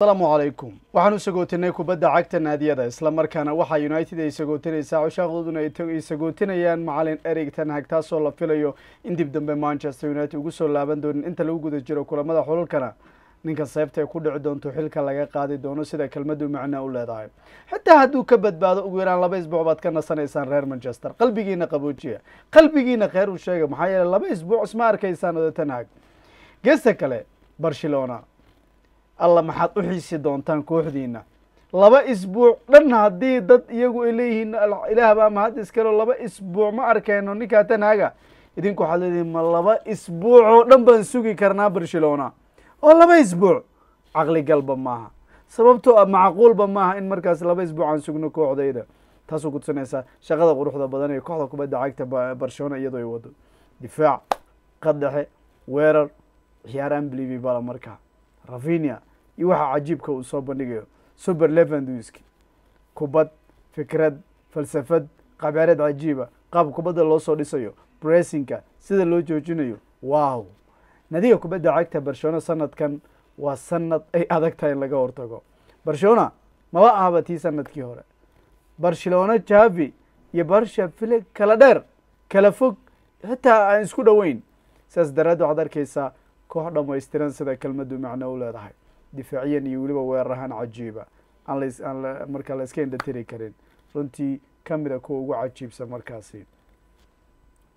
asalaamu calaykum waxaan u sagootinay kubadda cagta naadiyada islamarkaana waxaa united ay sagootinaysaa cushaaqooduna ay sagootinayaan macalin eric tanhag taasoo la filayo in dib dambe manchester united ugu soo laaban doonin inta lagu guda jiro kulamada xululkana ninka seebta ay ku dhici doonto xilka laga qaadi doono sida kelmadu macnaa u leedahay xitaa hadduu ka badbaado ugu yaraan laba isbuuc baad ka nasanaysaan reer manchester qalbigiina qaboojiya qalbigiina kheer u sheega maxaa yeeley laba isbuuc isma arkaysaan odo tanhag geesta kale barcelona alla maxaad u xiisi doontaan kooxdiina laba isbuuc dhan haddii dad iyagu ay leeyihiin ilaah baa mahad iskalo laba isbuuc ma arkeyno ninkaa tanaaga idinku waxaad leedihiin ma laba isbuucoo dhan baan sugi karnaa barcelona oo laba isbuuc caqli galba maaha sababtoo a ah macquulba maaha in markaas laba isbuuc aan sugno kooxdayda taasuu ku tusinaysaa shaqada quruxda badan ee kooxda kubadda cagta barcelona iyadoo ay wado difaac qadhexe weerar ciyaaraan blivi markaa rafinia iyo waxa cajiibka uu soo bandhigayo super levenduski kubad fikrad falsafad qabaarad cajiiba qaab kubadda loosoo dhisayo bressinka sida loo joojinayo wow nadiga kubadda cagta barcelona sanadkan waa sanad ay adag tahay in laga hortago barcelona maba ahaba tii sanadkii hore barcelona javi iyo barsha filig kala dheer kala fog xitaa aan isku dhoweyn sidaas daraaddeed waxaad arkaysaa koox dhammaystiran sida kelmaddu macno u leedahay difaaciyan iyo weliba weerarahan cajiiba aan markaa la iska indhatiri karin runtii kamida kuwa ugu cajiibsan markaasi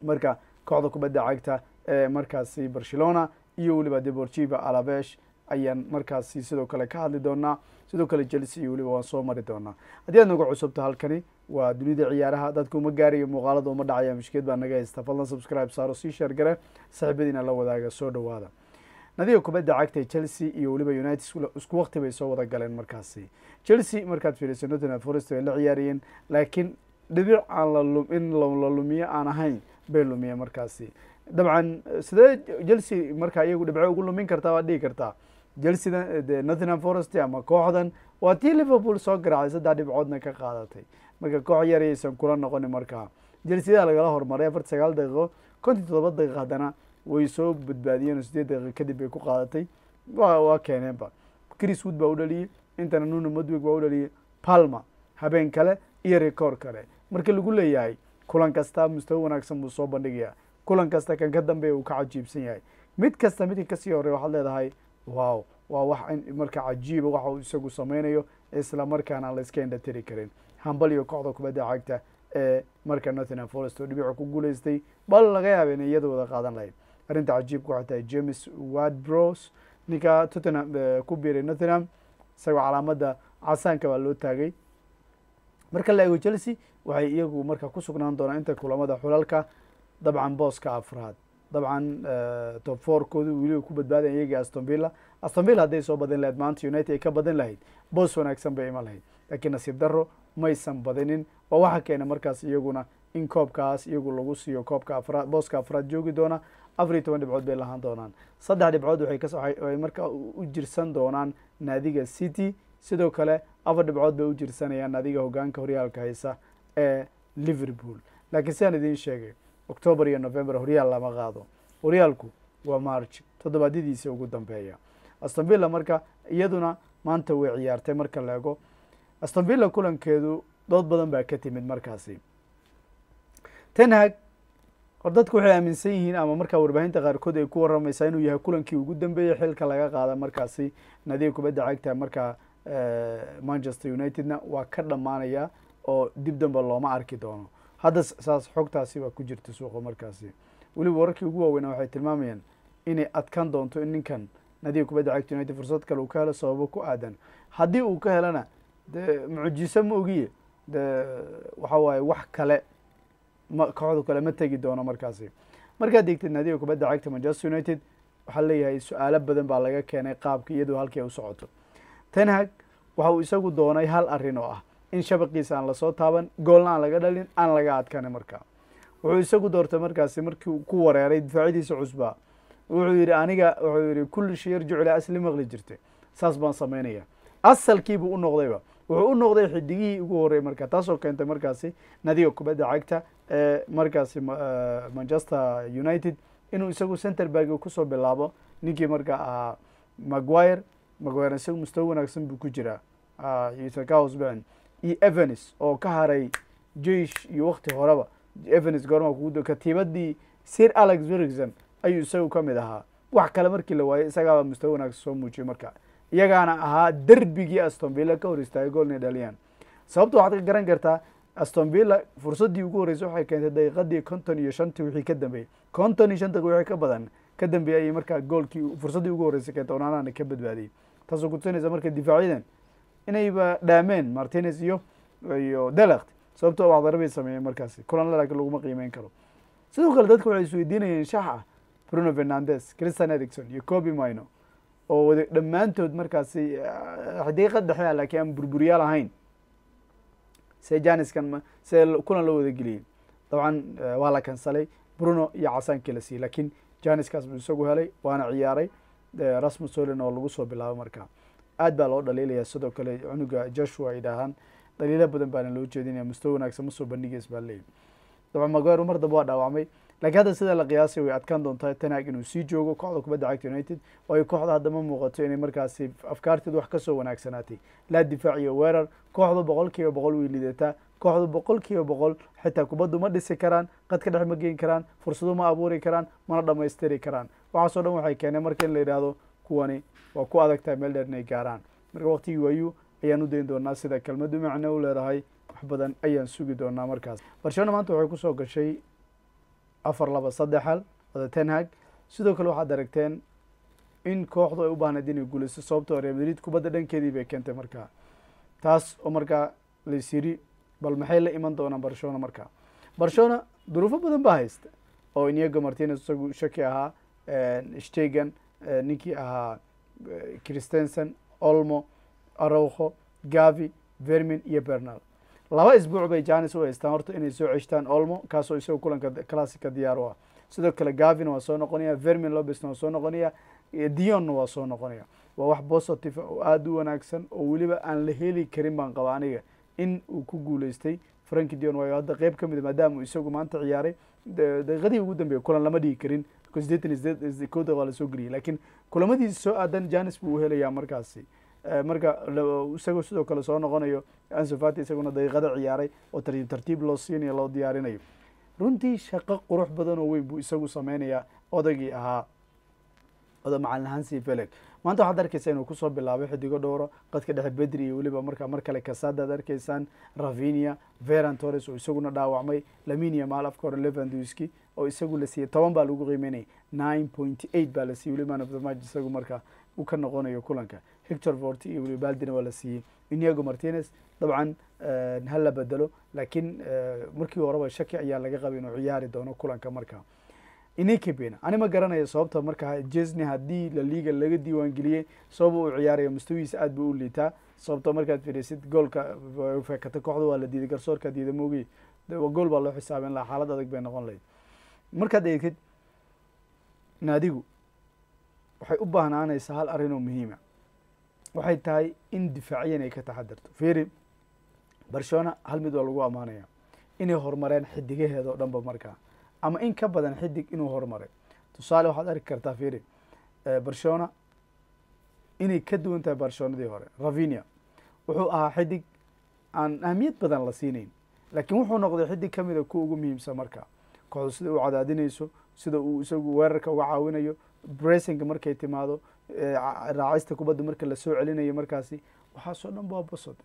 marka kooxda kubadda cagta ee markaasi barcelona iyo weliba deportiva alabesh ayaan markaasi sidoo kale ka hadli doonaa sidoo kale chelsea iyo weliba waan soo mari doonaa haddii aad nagu cusubta halkani waa dunida ciyaaraha dadka uma gaaraya muuqaalada uma dhacaya mushkilad baa naga haysta fadlan subscribe saaro sii sheergare saaxiibadiina la wadaaga soo dhawaada nadiga kubadda cagta chelsea iyo weliba united isku waqti bay soo wada galeen markaasi chelsea markaad fiiriso northern forest bay la ciyaariyeen laakiin dhibic aan la la lumiyo aan ahayn bay lumiyeen markaasi dabcan sidee chelsea markaa iyagu dhibco ugu lumin kartaa waad dhigi kartaa jelsedan de forest ama kooxdan waa tii liverpool soo garaacday saddex dhibcoodna ka qaadatay marka koox yarayaysan kula noqoni markaa jelseyaha lagala hormaray afart sagaal daqiiqo konton toddoba daqiiq haddana way soo badbaadiyeen sideed daqiiqa kadib bay ku qaadatay waa keeneenba chris wood baa u dhaliyey intana nuno madwig baa u dhaliyey palma habeen kale iyo rekoor kale marka lagu leeyahay kulan kasta mustawo wanaagsan buu soo bandhigayaa kulan kasta kan ka dambeeya uu ka cajiibsan yahay mid kasta midka kasii horey waxaad leedahay wow waa wax marka cajiiba waxa uu isagu samaynayo isla markaana aan layska indha tiri karin hambaliyo kooxda kubadda cagta ee marka northingham forest oo dhibiicu ku guulaystay bal laga yaabeen iyada wada qaadan lahayd arinta cajiibka waxay tahay james wadbros ninka tottenham eh, ku biiray nottenham isagoo calaamada casaanka baa loo taagay marka la eego chelsea waxay iyagu marka ku sugnaan doonaa inta kulamada xulalka dabcan booska afraad dabcan eh, top four koodu ku badbaadaya iyagii aston villa aston villa hadday soo badin lahayd maanta united ay ka badin lahayd boos wanaagsan bay ima lahayd laakiin nasiib darro maysan badinin waa waxa keena markaas iyaguna in koobkaas iyagu lagu siiyo koobka afraad booska afraad joogi doona afar iyo toban dhibcood bay lahaan doonaan saddex dhibcood way markaa u jirsan doonaan naadiga city sidoo kale afar dhibcood bay u jirsanayaan naadiga hogaanka horyaalka haysa ee liverpool laakiin sidaan idiin sheegay octoobar iyo november horyaal lama qaado horyaalku waa march toddobaadyadiisa ugu dambeeya astonvilla marka iyaduna maanta way ciyaartay marka la ego astonvilla kulankeedu dood badan baa ka timid markaasi tenhag or dadku waxay aaminsan yihiin ama markaa warbaahinta qaarkood ay ku waramaysaa inuu yahay kulankii ugu dambeeyey xilka laga qaada markaasi nadiir kubadda cagta markaa eh, manchester unitedna waa ka dhammaanaya oo dib dambe looma arki doono hadda saas xogtaasi waa ku jirta suuqa markaasi weliba wararkii ugu waaweynaa waxay tilmaamayaan inay adkaan doonto in ninkan nadiir kubadda cagta united fursad kale uu ka helo sababo ku aadan haddii uu ka helana de mucjiso ma ogiye de waxa waaye wax kale kooxdo kale ma tegi doono markaasi markaad degtid naadiga kubadda cagta manchester united waxaa leeyahay su-aalo badan baa laga keenay qaabka iyadoo halkii ay u socoto tenhag waxa uu isagu doonay hal arrin oo ah in shabaqiisa aan lasoo taaban goolna aan laga dhalin aan laga adkanin markaa wuxuu isagu doortay markaasi markii ku wareeray difaacadiisa cusbaa wuxuu yidhi aniga wuxuu yidhi kulli shiyar jucla asli maqli jirta saas baan samaynaya asalkiibuu u noqdayba wuxuu u noqday xidigihii ugu horrey markaa taasoo keentay markaasi nadiga kubadda cagta ee markaasi e, manchester united inuu isagu center kusoo bilaabo ninkii markaa ahaa maguire maguire isagu mustawo wanaagsan buu ku jiraa sbn iyo evans oo ka haray jeish iyo wakti horeba evans goorma kugu katiibadii sir alex wergson ayuu isagu ka mid ahaa wax kale markii la waayay isagaaba mustawo wanaagsan soo muujiyay marka iyagaana ahaa derbigii astonvilla ka hor istaagay goolna dhaliyaan sababta waxaad ka garan kartaa aston villa fursaddii ugu horreysay waxay keentay daqiiqadii konton iyo shantii wixii ka dambeeyey konton iyo shanta wixii ka badan ka dambeeyey ayay markaa goolkii fursaddii ugu horreysay keentay onaanahana ka badbaadiyey taasoo kutusinaysa marka difaacyadan inayba dhaameen martines iyo iyo delakt sababtoo ah waxdara bay sameeyeen markaasi kulan laakiin laguma qiimeyn karo sidoo kale dadka waxay isweydiinayeen shaxa bruno fernandez christian ericson iyo coby mino oo dhammaantood markaasi daqiiqa dhexe ah laakiin aan burburiyaal ahayn se janiskan kulan loo wadageliyey dabcan eh, waa la kansalay bruno iyo casaankii la siiyey laakiin janiskaas buu isagu helay waana ciyaaray eh, rasmus holen oo lagu soo bilaabo markaa aada baa loo dhaliilaya sidoo kale cunuga joshua idhaahaan dhaliilo badan baana loo jeedinaya mustawa wanaagsan masoo soo bandhigeys baa leeyihi dabcan maguero mar damba waa dhaawacmay laakiin hadda sida la qiyaasay way adkaan doontaa tanaag inuu sii joogo kooxda kubadda cagta united oo ay kooxda haddama muuqato inay markaasi afkaarteed wax kasoo wanaagsanaatay laa difaaciyo weerar kooxdu boqol kiiba boqol way liidataa kooxdu boqol kiiba boqol xitaa kubaddu ma dhisi karaan qadka dhex ma geyn karaan fursado ma abuuri karaan mana dhammaystiri karaan waxaasoo dhan waxay keeneen marka in la yidhaahdo kuwani waa ku adag meel dheer inay gaaraan marka waqtigii waayu ayaan u dayn doonaa sida kelmaddu macno u leedahay wax badan ayaan sugi doonaa markaas barcelona maanta waxay kusoo gashay afar laba saddex hal wada ten sidoo kale waxaad aragteen in kooxdu ay u baahneed inay guulayso sababtoo ah real madrid kubadda dhankeedii bay keentay markaa taas oo markaa lays yiri bal maxay la iman doonaan barcelona markaa barcelona duruufo badan baa haysta oo iniego martinez isagu shaki ahaa stegan ninkii ahaa e, christensen olmo arauho gavi vermin iyo bernal laba isbuuc bay janis u haystaan horta inay soo ceshtaan olmo kaasoo isagoo kulanka classica diyaar u ah sidoo kale gavin waa soo noqonaya vermin lobesna waa soo noqonaya dionna waa soo noqonaya waa wax positive ah oo aada u wanaagsan oo weliba aan la heli karin baan qaba aniga in uu ku guuleystay franki dion waayo hadda qeyb ka mida ah, maadaama isagu maanta ciyaaray daqiiqadii ugu dambeeyay kulan lama dhigi karin kooda waa lasoo geliyay laakiin kulamadii soo aadan janis buu uhelayaa markaasi Eh, marka isagoo sidoo kale soo noqonayo ansu fati isaguna daqiiqada ciyaaray oo tartiib tartiib loo siinayo loo diyaarinayo runtii shaqo qurux badan oo weyn buu isagu sameynayaa odagii ahaa oda macalin hansi feleg maanta waxaad arkeysaa inuu kusoo bilaabay xidigo dhowro qadka dhexe bedri iyo weliba markaa mar kale kasad ad arkeysaan ravinia veran torres oo isaguna dhaawacmay laminia maal afka levanduski oo isagu la siiyey toban baa lagu qiimeynaya nine point eight baa la siiyey weli man of the match isagu markaa u ka noqonayo kulanka victor vort iyo weli baldina waa la siiyey iniago martinez dabcan eh, ha la bedelo laakiin eh, markii horeba shaki ayaa laga qabay inuu ciyaari doono kulanka marka inikabena ani ma garanayo sababta marka jesney haddii laliga laga diiwaangeliyey sabab uu ciyaarayo mustawihiisa aad buu u liitaa sababta markaad fiirisid goolka eh, feekata kooxda waa la diiday garsoorka diidamoogi gool baa loo xisaabin lahaa xaalad adag bay noqon lahayd markaad eegtid naadigu waxay u baahnaanaysaa hal arrin oo muhiima ah waxay tahay in difaaciyan ay ka taxadirto firi barcelona hal mid waa lagu ammaanaya inay horumareen xidigaheeda dhanba markaa ama in ka badan xidig inuu horumaray tusaale waxaad arki kartaa fiiri barcelona inay ka duwan tahay barcelonadii hore ravinia wuxuu ahaa xidig aan ahmiyad badan la siineyn laakiin wuxuu noqday xidig ka mida ah ku ugu muhiimsan markaa kooxdu sida u cadaadinayso sida uu isagu weerarka uga caawinayo bresinga markay timaado raacista kubadda marka lasoo celinayo markaasi waxaasoo dhan ba waa positive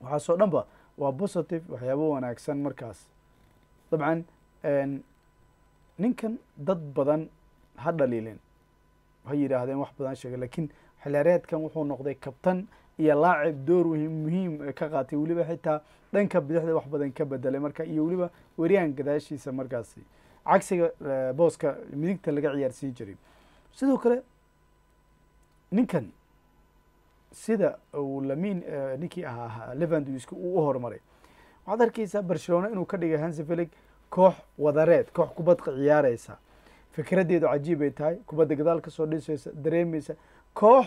waxaasoo dhan ba waa positive waxyaabo wanaagsan markaas dabcan ninkan dad badan ha dhaliileen ha yidhaahdeen wax badan sheegay lakiin xilaareedkan wuxuu noqday kabtan iyo laacib door muhiim ka qaatay weliba xitaa dhanka bidixda wax badan ka bedelay marka iyo weliba weriyaan gadaashiisa markaasi cagsiga booska midigta laga ciyaarsiin jiray sidoo kale ninkan sida uu lamin eh, ninkii ahaa levandski uu u horumaray waxaad arkeysaa barcelona inuu ka dhigay hansevelig koox wadareed koox kubadka ciyaareysa fikraddeedu cajiib ay tahay kubadda gadaal kasoo dhiseysa dareemaysa koox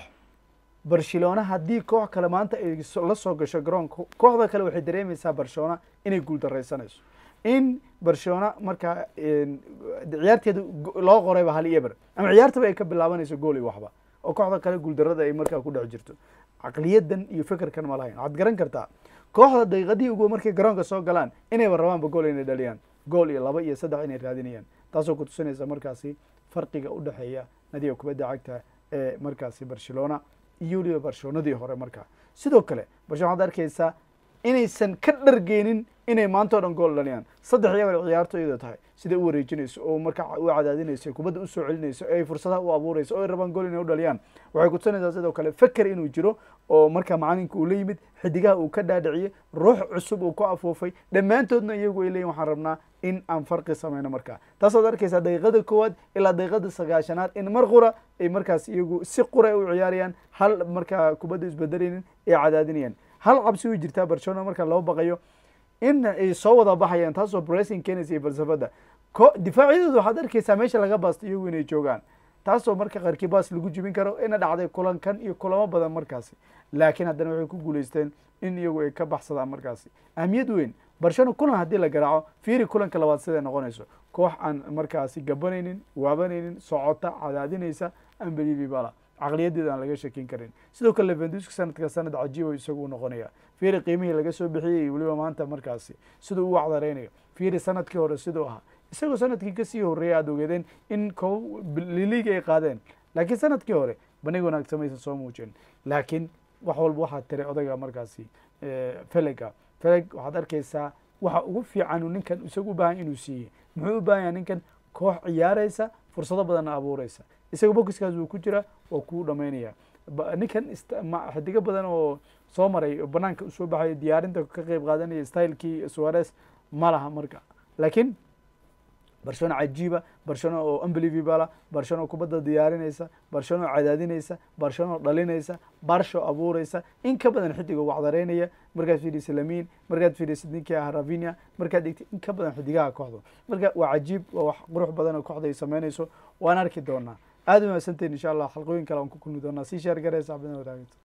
barcelona haddii koox kale maanta ay la soo gasho garoonka kooxda kale waxay dareemaysaa barcelona inay guuldaraysanayso in barcelona markaa ciyaarteeda loo qorayba hal eber ama ciyaartaba ay ka bilaabanayso gool iyo waxba oo kooxda kale guuldarada ay markaa ku dhex jirto caqliyadan iyo fikirkan ma lahayn waxaad garan kartaa kooxda daqiiqadii ugu markay garoonka soo galaan inayba rabaanba gool inay dhaliyaan gool iyo laba iyo saddex inay raadinayaan taasoo ku tusinaysa markaasi farqiga u dhexeeya nadiga kubadda cagta ee markaasi barcelona iyo waliba barcelonadii hore markaa sidoo kale barcelona waxaad arkaysaa inaysan ka dhargeynin inay maantao dhan gool dhaliyaan saddex iyagoona ciyaartooyada tahay sida u wareejinayso oo markaa u cadaadinayso kubadda usoo celinayso ay fursadaha u abuurayso oo ay rabaan gool inay u dhaliyaan waxay kutusinaysaa sidoo kale feker inuu jiro oo markaa macalinka uu la yimid xidigaha uu ka dhaadhiciyey ruux cusub uu ku afuufay dhammaantoodna iyagu ay leeyiin waxaan rabnaa in aan farqi samayno marka taasaad arkaysaa daqiiqada koowaad ilaa daqiiqada sagaashanaad in mar qura ay markaas iyagu si qura u ciyaarayaan hal markaa kubadda isbedeleynin ay cadaadinayaan hal cabsi way jirtaa barcelona marka loo baqayo in ay soo wada baxayaan taasoo bressing bracing kennes iyo falsafada ko difaacyadeedu waxaad arkaysaa meesha laga baasto iyagu inay joogaan taasoo marka qarkibaas lagu jibin karo ina dhacday kulankan iyo kulamo badan markaasi laakiin haddana waxay ku guulaysteen in iyagu ay ka baxsadaan markaasi ahmiyad weyn barshano kulan haddii la garaaco fiiri kulanka labaad siday noqonayso koox aan markaasi gabanaynin waabanaynin socota cadaadinaysa ambelibibala caqliyadeeda aan laga shakin karin sidoo kale levenduska sanadka sanad cajiibo isagu u noqonaya fiiri qiimihii laga soo bixiyey iyo weliba maanta markaasi siduu u acdareynayo fiiri sanadkii hore siduu ahaa isagoo sanadkii kasii horreeyay aad ogeedeen in ko ay qaadeen laakiin sanadkii hore banig wanaagsan maysan soo muujin laakiin wax walba waxaad tiray odayga markaasi felega feleg waxaad arkaysaa waxa ugu fiicanuu ninkan isagu u baahan inuu siiye muxuu u baahan yaha ninkan koox ciyaaraysa fursado badanna abuuraysa isaga bokiskaas wuu ku jiraa oo kuu dhamaynaya ninkan xidigo badan oo soo maray banaanka usoo baxay diyaarinta ka qeyb qaadanaya stylekii suares ma laha marka laakiin barcelona cajiiba barcelona oo unbelievabala barcelona kubadda diyaarinaysa barcelona oo cadaadinaysa barcelona oo dhalinaysa barsho abuuraysa in ka badan xidiga wacdareynaya markaad fiidhisa lamin markaad fiidhisa ninka ah ravinia markaad dhigta in ka badan xidigaha kooxda marka waa cajiib waa wax qurux badan oo kooxda samaynayso waan arki doonaa aad u mahadsantiin insha allah xalqooyin kale aan ku kulmi doonaa sii sheer garee saxbadana wadaaganta